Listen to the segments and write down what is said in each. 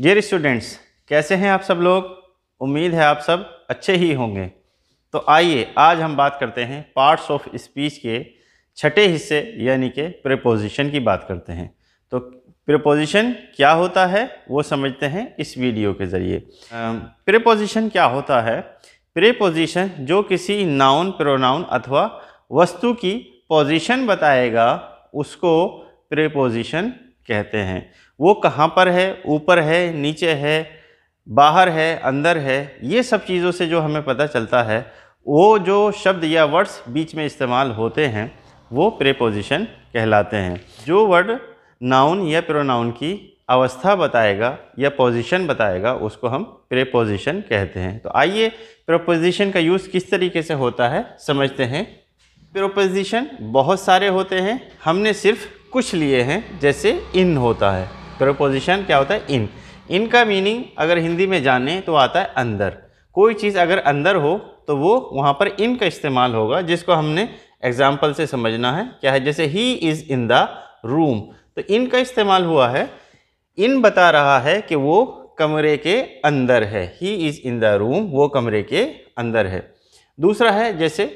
dear students कैसे हैं आप सब लोग उम्मीद है आप सब अच्छे ही होंगे तो आइए आज हम बात करते हैं पार्ट्स ऑफ स्पीच के छठे हिस्से यानी कि प्रपोजिशन की बात करते हैं तो प्रपोजिशन क्या होता है वो समझते हैं इस वीडियो के ज़रिए प्रपोजिशन क्या होता है प्रेपोजिशन जो किसी नाउन प्रोनाउन अथवा वस्तु की पोजिशन बताएगा उसको प्रेपोजिशन कहते हैं वो कहाँ पर है ऊपर है नीचे है बाहर है अंदर है ये सब चीज़ों से जो हमें पता चलता है वो जो शब्द या वर्ड्स बीच में इस्तेमाल होते हैं वो प्रेपोजिशन कहलाते हैं जो वर्ड नाउन या प्रोनाउन की अवस्था बताएगा या पोजीशन बताएगा उसको हम प्रेपोजिशन कहते हैं तो आइए प्रोपोजिशन का यूज़ किस तरीके से होता है समझते हैं प्रोपोजिशन बहुत सारे होते हैं हमने सिर्फ कुछ लिए हैं जैसे इन होता है प्रपोजिशन क्या होता है इन इन का मीनिंग अगर हिंदी में जाने तो आता है अंदर कोई चीज़ अगर अंदर हो तो वो वहाँ पर इन का इस्तेमाल होगा जिसको हमने एग्जाम्पल से समझना है क्या है जैसे ही इज़ इन द रूम तो इन का इस्तेमाल हुआ है इन बता रहा है कि वो कमरे के अंदर है ही इज़ इन द रूम वो कमरे के अंदर है दूसरा है जैसे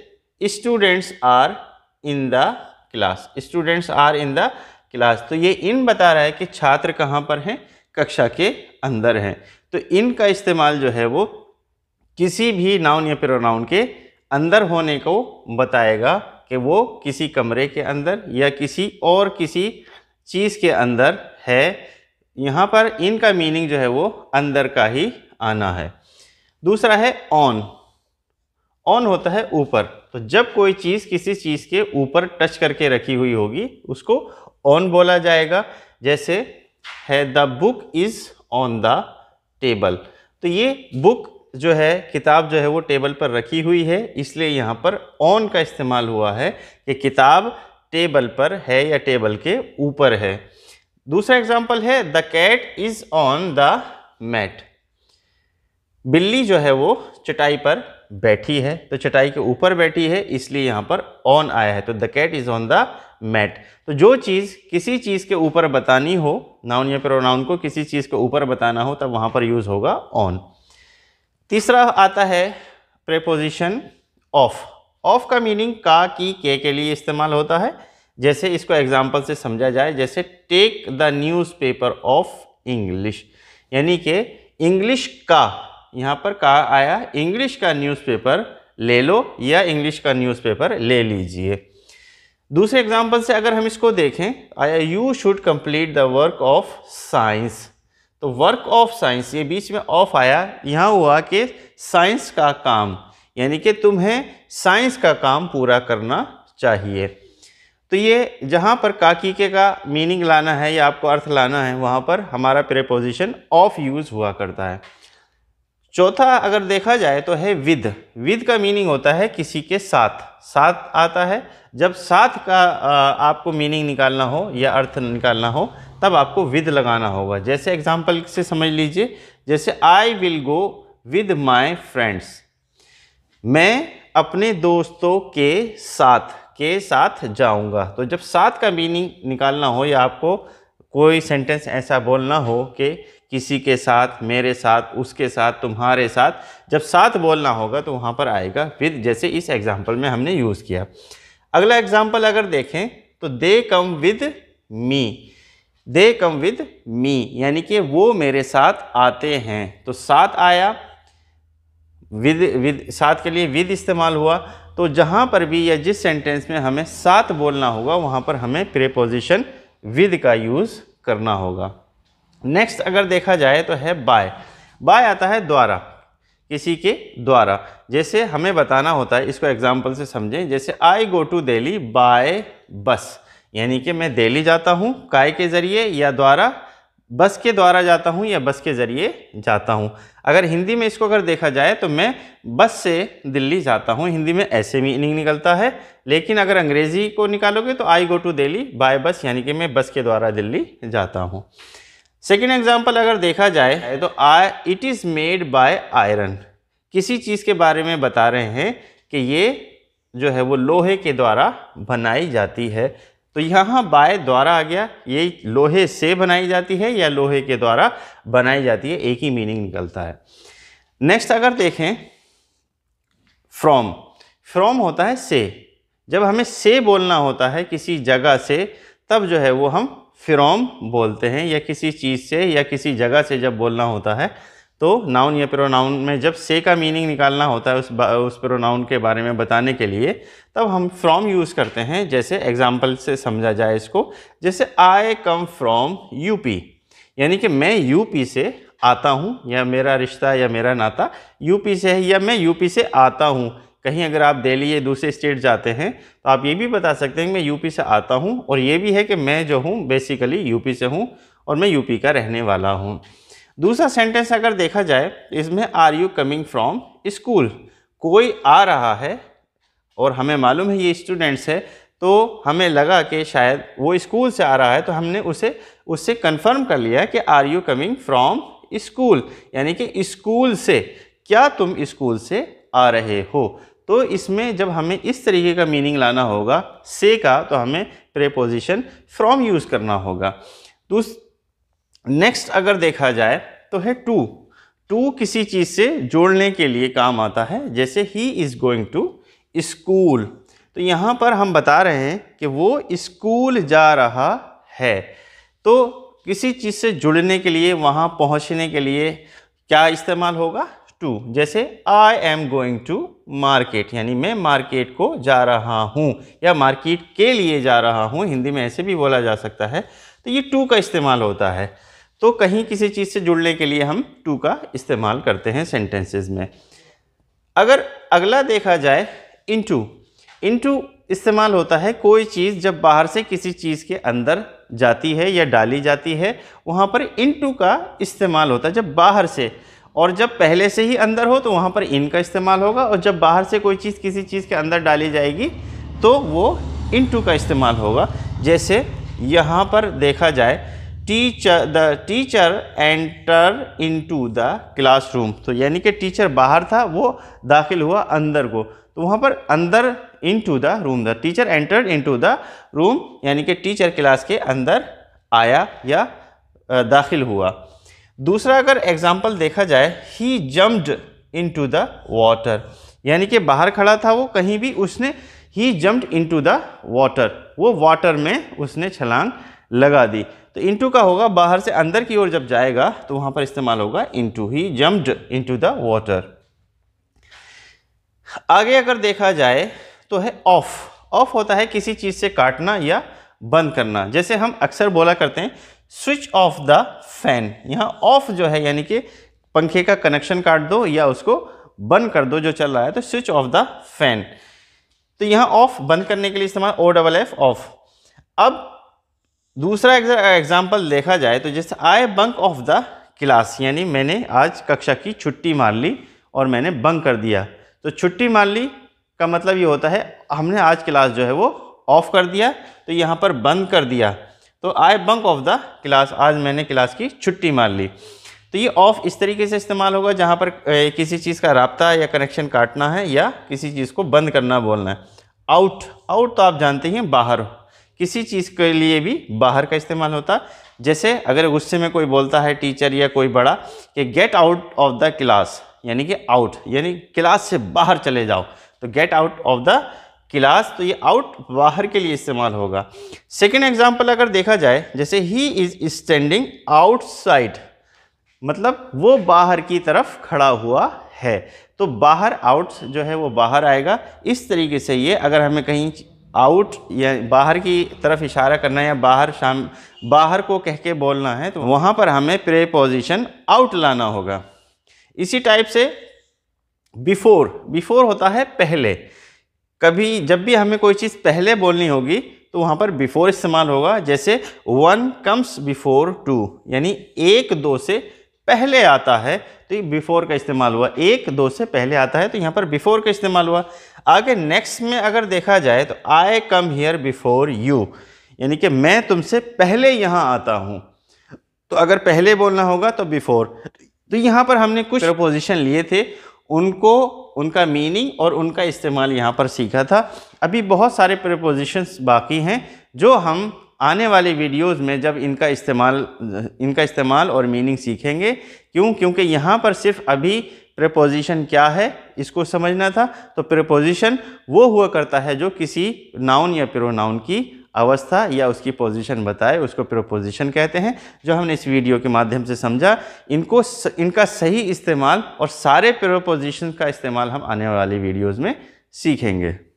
students are in the class students are in the class तो ये इन बता रहा है कि छात्र कहाँ पर हैं कक्षा के अंदर हैं तो इनका इस्तेमाल जो है वो किसी भी नाउन या प्रोनाउन के अंदर होने को बताएगा कि वो किसी कमरे के अंदर या किसी और किसी चीज़ के अंदर है यहाँ पर इनका मीनिंग जो है वो अंदर का ही आना है दूसरा है ऑन ऑन होता है ऊपर तो जब कोई चीज़ किसी चीज़ के ऊपर टच करके रखी हुई होगी उसको ऑन बोला जाएगा जैसे है the book is on the table तो ये बुक जो है किताब जो है वो टेबल पर रखी हुई है इसलिए यहाँ पर ऑन का इस्तेमाल हुआ है कि किताब टेबल पर है या टेबल के ऊपर है दूसरा एग्जाम्पल है the cat is on the mat बिल्ली जो है वो चटाई पर बैठी है तो चटाई के ऊपर बैठी है इसलिए यहाँ पर ऑन आया है तो the cat is on the mat तो जो चीज़ किसी चीज़ के ऊपर बतानी हो नाउन या प्रोनाउन को किसी चीज़ के ऊपर बताना हो तब वहाँ पर यूज़ होगा ऑन तीसरा आता है प्रेपोजिशन ऑफ ऑफ का मीनिंग का की के के लिए इस्तेमाल होता है जैसे इसको एग्जाम्पल से समझा जाए जैसे take the newspaper of English यानी कि इंग्लिश का यहाँ पर कहा आया इंग्लिश का न्यूज़पेपर ले लो या इंग्लिश का न्यूज़पेपर ले लीजिए दूसरे एग्जाम्पल से अगर हम इसको देखें आया you should complete the work of science तो वर्क ऑफ साइंस ये बीच में ऑफ आया यहाँ हुआ कि साइंस का काम यानी कि तुम्हें साइंस का काम पूरा करना चाहिए तो ये जहाँ पर काकीके का मीनिंग लाना है या आपको अर्थ लाना है वहाँ पर हमारा प्रेपोजिशन ऑफ यूज़ हुआ करता है चौथा अगर देखा जाए तो है विद विद का मीनिंग होता है किसी के साथ साथ आता है जब साथ का आपको मीनिंग निकालना हो या अर्थ निकालना हो तब आपको विद लगाना होगा जैसे एग्जाम्पल से समझ लीजिए जैसे I will go with my friends मैं अपने दोस्तों के साथ के साथ जाऊंगा तो जब साथ का मीनिंग निकालना हो या आपको कोई सेंटेंस ऐसा बोलना हो कि किसी के साथ मेरे साथ उसके साथ तुम्हारे साथ जब साथ बोलना होगा तो वहाँ पर आएगा विद जैसे इस एग्ज़ाम्पल में हमने यूज़ किया अगला एग्ज़ाम्पल अगर देखें तो दे come with me they come with me यानी कि वो मेरे साथ आते हैं तो साथ आया विद विद साथ के लिए विद इस्तेमाल हुआ तो जहाँ पर भी या जिस सेंटेंस में हमें साथ बोलना होगा वहाँ पर हमें प्रेपोजिशन विद का यूज़ करना होगा नेक्स्ट अगर देखा जाए तो है बाय बाय आता है द्वारा किसी के द्वारा जैसे हमें बताना होता है इसको एग्जाम्पल से समझें जैसे I go to Delhi by bus यानी कि मैं दिल्ली जाता हूँ काय के ज़रिए या द्वारा बस के द्वारा जाता हूँ या बस के ज़रिए जाता हूँ अगर हिंदी में इसको अगर देखा जाए तो मैं बस से दिल्ली जाता हूँ हिंदी में ऐसे मीनिंग निकलता है लेकिन अगर अंग्रेज़ी को निकालोगे तो I go to Delhi by bus यानी कि मैं बस के द्वारा दिल्ली जाता हूँ सेकेंड एग्जाम्पल अगर देखा जाए तो I it is made by iron किसी चीज़ के बारे में बता रहे हैं कि ये जो है वो लोहे के द्वारा बनाई जाती है तो यहाँ बाय द्वारा आ गया ये लोहे से बनाई जाती है या लोहे के द्वारा बनाई जाती है एक ही मीनिंग निकलता है नेक्स्ट अगर देखें फ्रॉम फ्रॉम होता है से जब हमें से बोलना होता है किसी जगह से तब जो है वो हम फ्रॉम बोलते हैं या किसी चीज़ से या किसी जगह से जब बोलना होता है तो नाउन या प्रोनाउन में जब से का मीनिंग निकालना होता है उस उस प्रोनाउन के बारे में बताने के लिए तब हम फ्रॉम यूज़ करते हैं जैसे एग्जाम्पल से समझा जाए इसको जैसे आई कम फ्रॉम यूपी यानी कि मैं यूपी से आता हूँ या मेरा रिश्ता या मेरा नाता यूपी से है या मैं यूपी से आता हूँ कहीं अगर आप दिल्ली या दूसरे स्टेट जाते हैं तो आप ये भी बता सकते हैं कि मैं यूपी से आता हूँ और ये भी है कि मैं जो हूँ बेसिकली यूपी से हूँ और मैं यूपी का रहने वाला हूँ दूसरा सेंटेंस अगर देखा जाए इसमें are you coming from school कोई आ रहा है और हमें मालूम है ये स्टूडेंट्स है तो हमें लगा कि शायद वो स्कूल से आ रहा है तो हमने उसे उससे कंफर्म कर लिया कि are you coming from school यानी कि स्कूल से क्या तुम स्कूल से आ रहे हो तो इसमें जब हमें इस तरीके का मीनिंग लाना होगा से का तो हमें प्रेपोजिशन फ्रॉम यूज़ करना होगा दूस नेक्स्ट अगर देखा जाए तो है टू टू किसी चीज़ से जोड़ने के लिए काम आता है जैसे ही इज़ गोइंग टू स्कूल तो यहाँ पर हम बता रहे हैं कि वो स्कूल जा रहा है तो किसी चीज़ से जुड़ने के लिए वहाँ पहुँचने के लिए क्या इस्तेमाल होगा टू जैसे I am going to market यानी मैं मार्केट को जा रहा हूँ या मार्केट के लिए जा रहा हूँ हिंदी में ऐसे भी बोला जा सकता है तो ये टू का इस्तेमाल होता है तो कहीं किसी चीज़ से जुड़ने के लिए हम टू का इस्तेमाल करते हैं सेंटेंसेस में अगर अगला देखा जाए इनटू इनटू इस्तेमाल होता है कोई चीज़ जब बाहर से किसी चीज़ के अंदर जाती है या डाली जाती है वहाँ पर इनटू का इस्तेमाल होता है जब बाहर से और जब पहले से ही अंदर हो तो वहाँ पर इन का इस्तेमाल होगा और जब बाहर से कोई चीज़ किसी चीज़ के अंदर डाली जाएगी तो वो इन टू का इस्तेमाल होगा जैसे यहाँ पर देखा जाए teacher the teacher enter in to the room तो यानी कि टीचर बाहर था वो दाखिल हुआ अंदर को तो वहाँ पर अंदर in to the room the teacher enter in to the room यानी कि टीचर क्लास के अंदर आया या दाखिल हुआ दूसरा अगर एग्जाम्पल देखा जाए he jumped in to the water यानी कि बाहर खड़ा था वो कहीं भी उसने he jumped in to the water वो वाटर में उसने छलांग लगा दी तो इंटू का होगा बाहर से अंदर की ओर जब जाएगा तो वहाँ पर इस्तेमाल होगा into he jumped into the water आगे अगर देखा जाए तो है ऑफ ऑफ होता है किसी चीज़ से काटना या बंद करना जैसे हम अक्सर बोला करते हैं स्विच ऑफ द फैन यहाँ ऑफ जो है यानी कि पंखे का कनेक्शन काट दो या उसको बंद कर दो जो चल रहा है तो स्विच ऑफ द फैन तो यहाँ ऑफ बंद करने के लिए इस्तेमाल ओ डबल एफ ऑफ अब दूसरा एग्जाम्पल देखा जाए तो जैसे I bunk off the class यानी मैंने आज कक्षा की छुट्टी मार ली और मैंने बंक कर दिया तो छुट्टी मार ली का मतलब ये होता है हमने आज क्लास जो है वो ऑफ कर दिया तो यहाँ पर बंद कर दिया तो I bunk off the class आज मैंने क्लास की छुट्टी मार ली तो ये ऑफ इस तरीके से इस्तेमाल होगा जहाँ पर किसी चीज़ का रबता या कनेक्शन काटना है या किसी चीज़ को बंद करना बोलना है आउट आउट तो आप जानते हैं बाहर किसी चीज़ के लिए भी बाहर का इस्तेमाल होता है जैसे अगर गुस्से में कोई बोलता है टीचर या कोई बड़ा कि get out of the class यानी कि आउट यानी क्लास से बाहर चले जाओ तो get out of the class तो ये आउट बाहर के लिए इस्तेमाल होगा सेकेंड एग्जाम्पल अगर देखा जाए जैसे ही इज स्टैंडिंग आउटसाइड मतलब वो बाहर की तरफ खड़ा हुआ है तो बाहर आउट जो है वो बाहर आएगा इस तरीके से ये अगर हमें कहीं आउट या बाहर की तरफ इशारा करना है या बाहर शाम बाहर को कह के बोलना है तो वहाँ पर हमें प्रे पोजिशन आउट लाना होगा इसी टाइप से बिफोर बिफोर होता है पहले कभी जब भी हमें कोई चीज़ पहले बोलनी होगी तो वहाँ पर बिफोर इस्तेमाल होगा जैसे वन कम्स बिफोर टू यानी एक दो से पहले आता है तो ये बिफोर का इस्तेमाल हुआ एक दो से पहले आता है तो यहाँ पर बिफोर का इस्तेमाल हुआ आगे नेक्स्ट में अगर देखा जाए तो I come here before you यानी कि मैं तुमसे पहले यहाँ आता हूँ तो अगर पहले बोलना होगा तो बिफोर तो यहाँ पर हमने कुछ प्रपोजिशन लिए थे उनको उनका मीनिंग और उनका इस्तेमाल यहाँ पर सीखा था अभी बहुत सारे प्रपोजिशंस बाकी हैं जो हम आने वाले वीडियोस में जब इनका इस्तेमाल इनका इस्तेमाल और मीनिंग सीखेंगे क्यों क्योंकि यहाँ पर सिर्फ अभी प्रपोजिशन क्या है इसको समझना था तो प्रपोजिशन वो हुआ करता है जो किसी नाउन या नाउन की अवस्था या उसकी पोजीशन बताए उसको प्रोपोजिशन कहते हैं जो हमने इस वीडियो के माध्यम से समझा इनको स, इनका सही इस्तेमाल और सारे प्रोपोजिशन का इस्तेमाल हम आने वाली वीडियोज़ में सीखेंगे